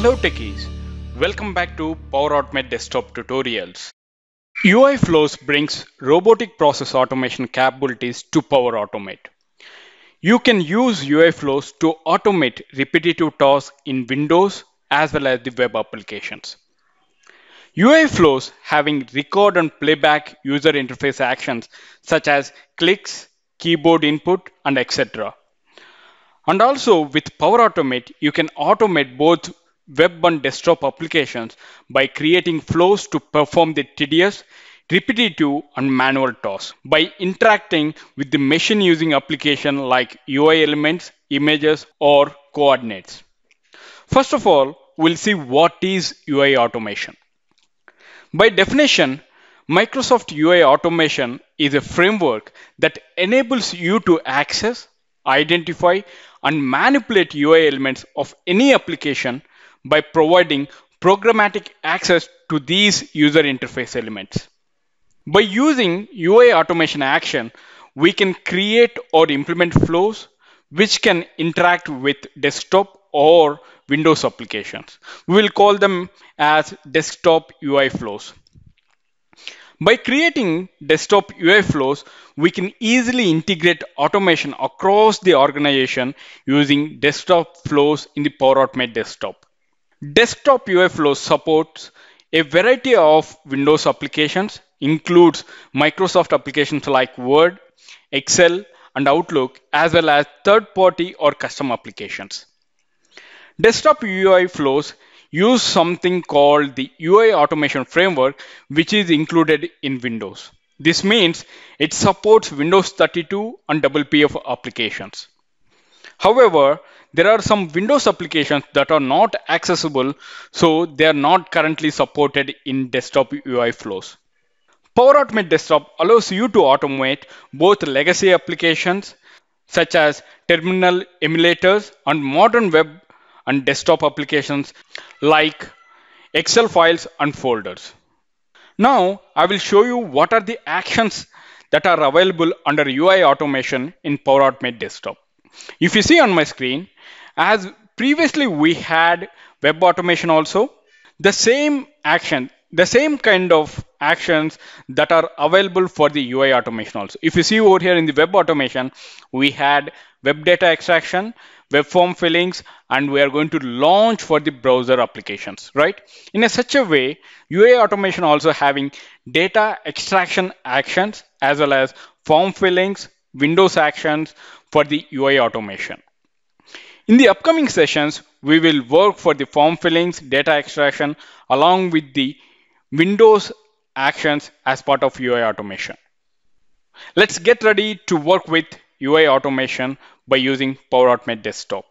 Hello Techies! Welcome back to Power Automate Desktop Tutorials. UI Flows brings robotic process automation capabilities to Power Automate. You can use UI Flows to automate repetitive tasks in Windows as well as the web applications. UI Flows having record and playback user interface actions such as clicks, keyboard input, and etc. And also with Power Automate, you can automate both web and desktop applications by creating flows to perform the tedious, repetitive, and manual tasks. By interacting with the machine using application like UI elements, images, or coordinates. First of all, we'll see what is UI automation. By definition, Microsoft UI Automation is a framework that enables you to access, identify, and manipulate UI elements of any application by providing programmatic access to these user interface elements. By using UI automation action, we can create or implement flows which can interact with desktop or Windows applications. We will call them as desktop UI flows. By creating desktop UI flows, we can easily integrate automation across the organization using desktop flows in the Power Automate desktop. Desktop UI flows supports a variety of Windows applications, includes Microsoft applications like Word, Excel, and Outlook, as well as third-party or custom applications. Desktop UI flows use something called the UI automation framework, which is included in Windows. This means it supports Windows 32 and WPF applications. However, there are some Windows applications that are not accessible, so they are not currently supported in desktop UI flows. Power Automate Desktop allows you to automate both legacy applications such as terminal emulators and modern web and desktop applications like Excel files and folders. Now I will show you what are the actions that are available under UI automation in Power Automate Desktop. If you see on my screen, as previously we had web automation also, the same action, the same kind of actions that are available for the UI automation also. If you see over here in the web automation, we had web data extraction, web form fillings, and we are going to launch for the browser applications, right? In a such a way, UI automation also having data extraction actions as well as form fillings, Windows actions for the UI automation. In the upcoming sessions, we will work for the form fillings, data extraction, along with the Windows actions as part of UI automation. Let's get ready to work with UI automation by using Power Automate Desktop.